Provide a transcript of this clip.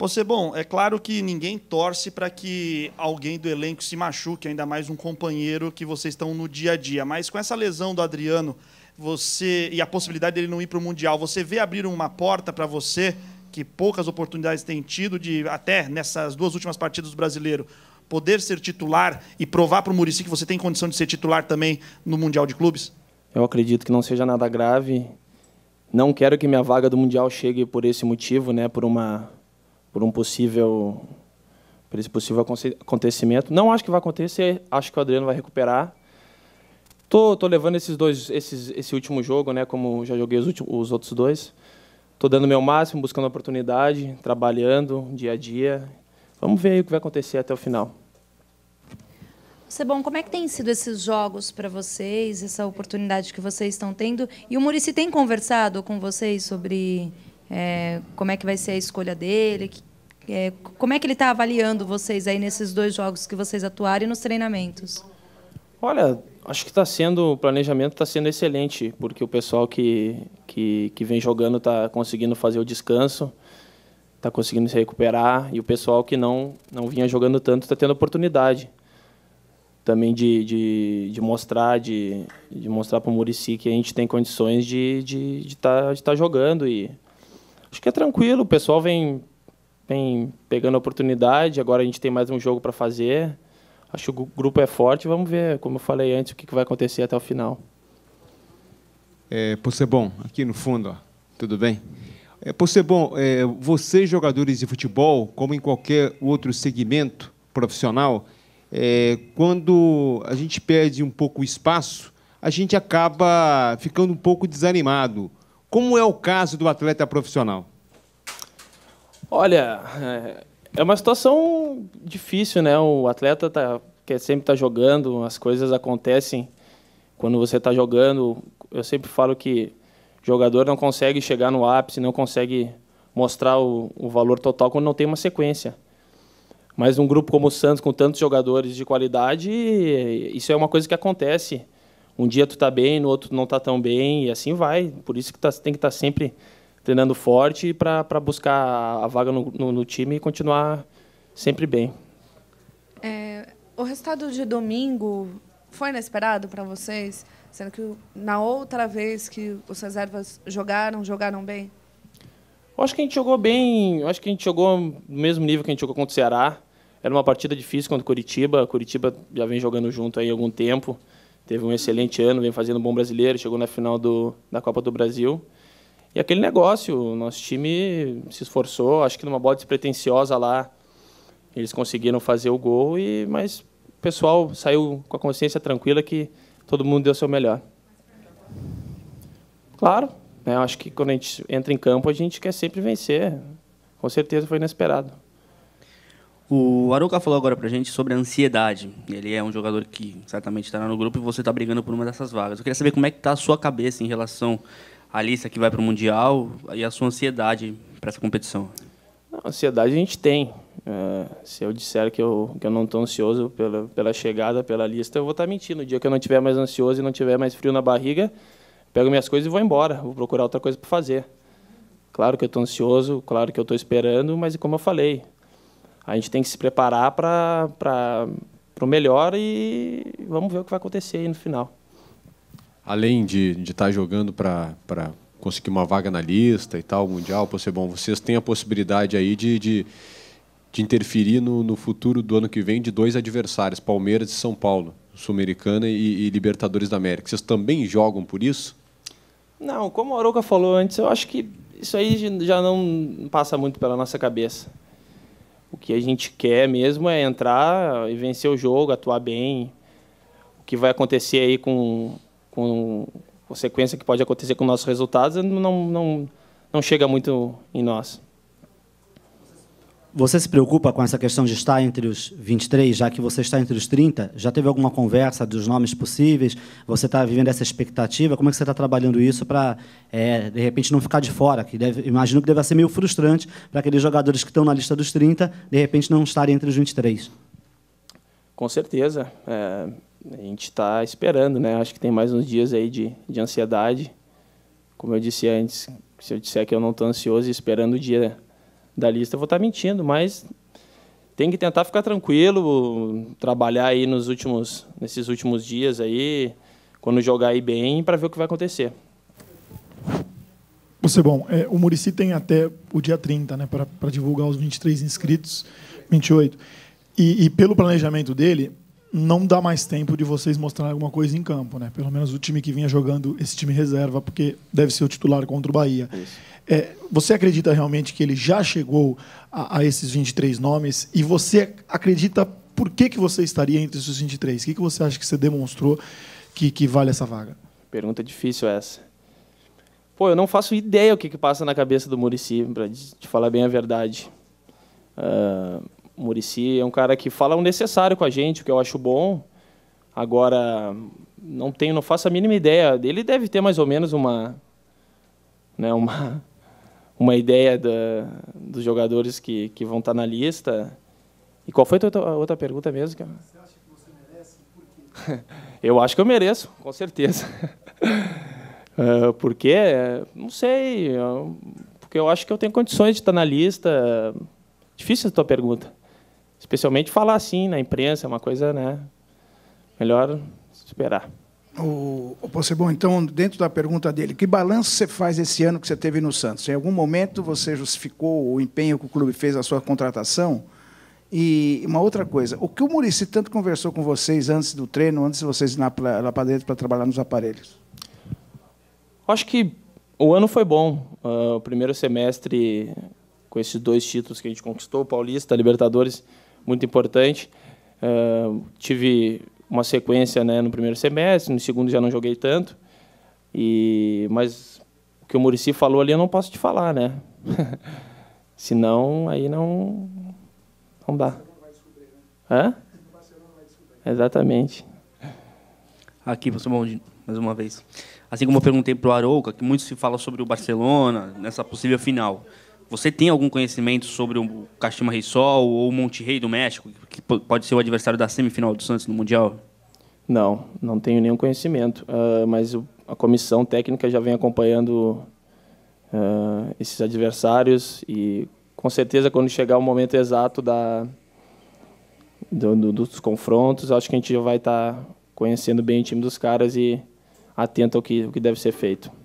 Você, bom, é claro que ninguém torce para que alguém do elenco se machuque, ainda mais um companheiro que vocês estão no dia a dia. Mas com essa lesão do Adriano, você e a possibilidade dele não ir para o mundial, você vê abrir uma porta para você que poucas oportunidades tem tido de até nessas duas últimas partidas do brasileiro poder ser titular e provar para o Murici que você tem condição de ser titular também no mundial de clubes? Eu acredito que não seja nada grave. Não quero que minha vaga do mundial chegue por esse motivo, né? Por uma por um possível por esse possível acontecimento. Não acho que vai acontecer, acho que o Adriano vai recuperar. Tô, tô levando esses dois, esses, esse último jogo, né? Como já joguei os, últimos, os outros dois. Tô dando meu máximo, buscando oportunidade, trabalhando dia a dia. Vamos ver o que vai acontecer até o final. Sebon, como é que tem sido esses jogos para vocês, essa oportunidade que vocês estão tendo? E o Murici tem conversado com vocês sobre é, como é que vai ser a escolha dele, que, é, como é que ele está avaliando vocês aí nesses dois jogos que vocês atuaram e nos treinamentos? Olha, acho que está sendo o planejamento está sendo excelente, porque o pessoal que, que, que vem jogando está conseguindo fazer o descanso, está conseguindo se recuperar e o pessoal que não não vinha jogando tanto está tendo oportunidade também de, de, de, mostrar de, de mostrar para o Murici que a gente tem condições de estar de, de tá, de tá jogando e Acho que é tranquilo, o pessoal vem, vem pegando a oportunidade, agora a gente tem mais um jogo para fazer. Acho que o grupo é forte, vamos ver, como eu falei antes, o que, vai acontecer até o final. É, bom, aqui no fundo, ó. tudo bem? É, Possebon, é, vocês jogadores de futebol, como em qualquer outro segmento profissional, é, quando a gente perde um pouco o espaço, a gente acaba ficando um pouco desanimado. Como é o caso do atleta profissional? Olha, é, é uma situação difícil, né? O atleta tá, quer sempre estar tá jogando, as coisas acontecem quando você está jogando. Eu sempre falo que jogador não consegue chegar no ápice, não consegue mostrar o, o valor total quando não tem uma sequência. Mas num grupo como o Santos, com tantos jogadores de qualidade, isso é uma coisa que acontece um dia tu tá bem, no outro não tá tão bem, e assim vai. Por isso que tá, tem que estar tá sempre treinando forte para buscar a vaga no, no, no, time e continuar sempre bem. É, o resultado de domingo foi inesperado para vocês? Sendo que na outra vez que os reservas jogaram, jogaram bem? acho que a gente jogou bem, acho que a gente jogou no mesmo nível que a gente jogou contra o Ceará. Era uma partida difícil contra o Curitiba. Curitiba já vem jogando junto aí há algum tempo teve um excelente ano, vem fazendo um bom brasileiro, chegou na final do, da Copa do Brasil. E aquele negócio, o nosso time se esforçou, acho que numa bola despretensiosa lá, eles conseguiram fazer o gol, e mas o pessoal saiu com a consciência tranquila que todo mundo deu o seu melhor. Claro, né, acho que quando a gente entra em campo, a gente quer sempre vencer. Com certeza foi inesperado. O Arouca falou agora pra gente sobre a ansiedade. Ele é um jogador que certamente estará no grupo e você está brigando por uma dessas vagas. Eu queria saber como é que está a sua cabeça em relação à lista que vai para o Mundial e a sua ansiedade para essa competição. ansiedade a gente tem. É, se eu disser que eu, que eu não estou ansioso pela, pela chegada, pela lista, eu vou estar tá mentindo. O dia que eu não estiver mais ansioso e não tiver mais frio na barriga, pego minhas coisas e vou embora. Vou procurar outra coisa para fazer. Claro que eu estou ansioso, claro que eu estou esperando, mas como eu falei, a gente tem que se preparar para o melhor e vamos ver o que vai acontecer aí no final. Além de estar tá jogando para conseguir uma vaga na lista e tal, mundial, ser bom, vocês têm a possibilidade aí de, de, de interferir no, no, futuro do ano que vem de dois adversários, Palmeiras e São Paulo, Sul-Americana e, e, Libertadores da América. Vocês também jogam por isso? Não, como a Aroca falou antes, eu acho que isso aí já não passa muito pela nossa cabeça. O que a gente quer mesmo é entrar e vencer o jogo, atuar bem. O que vai acontecer aí com, com sequência que pode acontecer com nossos resultados não, não, não chega muito em nós. Você se preocupa com essa questão de estar entre os 23, já que você está entre os 30? Já teve alguma conversa dos nomes possíveis? Você está vivendo essa expectativa? Como é que você está trabalhando isso para, é, de repente, não ficar de fora? Que deve, imagino que deve ser meio frustrante para aqueles jogadores que estão na lista dos 30, de repente, não estarem entre os 23. Com certeza. É, a gente está esperando, né? Acho que tem mais uns dias aí de, de ansiedade. Como eu disse antes, se eu disser que eu não estou ansioso e esperando o dia da lista, eu vou estar mentindo, mas tem que tentar ficar tranquilo, trabalhar aí nos últimos, nesses últimos dias aí, quando jogar aí bem, para ver o que vai acontecer. Você bom, é, o Murici tem até o dia 30, né, para divulgar os 23 inscritos, 28. E, e pelo planejamento dele, não dá mais tempo de vocês mostrarem alguma coisa em campo, né? Pelo menos o time que vinha jogando esse time reserva, porque deve ser o titular contra o Bahia. Isso. É, você acredita realmente que ele já chegou a, a, esses 23 nomes? E você acredita por que, que você estaria entre esses 23? O que, que você acha que você demonstrou que, que vale essa vaga? Pergunta difícil essa. Pô, eu não faço ideia o que, que passa na cabeça do Murici, para te falar bem a verdade. Uh, Murici é um cara que fala o necessário com a gente, o que eu acho bom. Agora, não tenho, não faço a mínima ideia. Ele deve ter mais ou menos uma, né, uma uma ideia da, dos jogadores que, que vão estar tá na lista. E qual foi a tua outra pergunta mesmo? Você acha que você merece? Por quê? eu acho que eu mereço, com certeza. uh, porque, não sei, porque eu acho que eu tenho condições de estar tá na lista. Difícil a tua pergunta. Especialmente falar assim na imprensa, é uma coisa, né? Melhor esperar. O, o bom. então, dentro da pergunta dele, que balanço você faz esse ano que você teve no Santos? Em algum momento você justificou o empenho que o clube fez na sua contratação? E uma outra coisa, o que o Murici tanto conversou com vocês antes do treino, antes de vocês ir lá para dentro para trabalhar nos aparelhos? Acho que o ano foi bom. Uh, o primeiro semestre, com esses dois títulos que a gente conquistou, Paulista, Libertadores, muito importante. Uh, tive uma sequência né, no primeiro semestre, no segundo já não joguei tanto. E mas o que o Murici falou ali eu não posso te falar, né? Senão aí não não dá. Hã? Exatamente. Aqui, professor bom mais uma vez. Assim como eu perguntei para o Arouca, que muito se fala sobre o Barcelona nessa possível final. Você tem algum conhecimento sobre o Kashima Rei Sol ou o Monte Rei do México, que pode ser o adversário da semifinal do Santos no Mundial? Não, não tenho nenhum conhecimento, uh, mas a comissão técnica já vem acompanhando uh, esses adversários e com certeza quando chegar o momento exato da, do, do, dos confrontos, acho que a gente já vai estar tá conhecendo bem o time dos caras e atento ao que, ao que deve ser feito.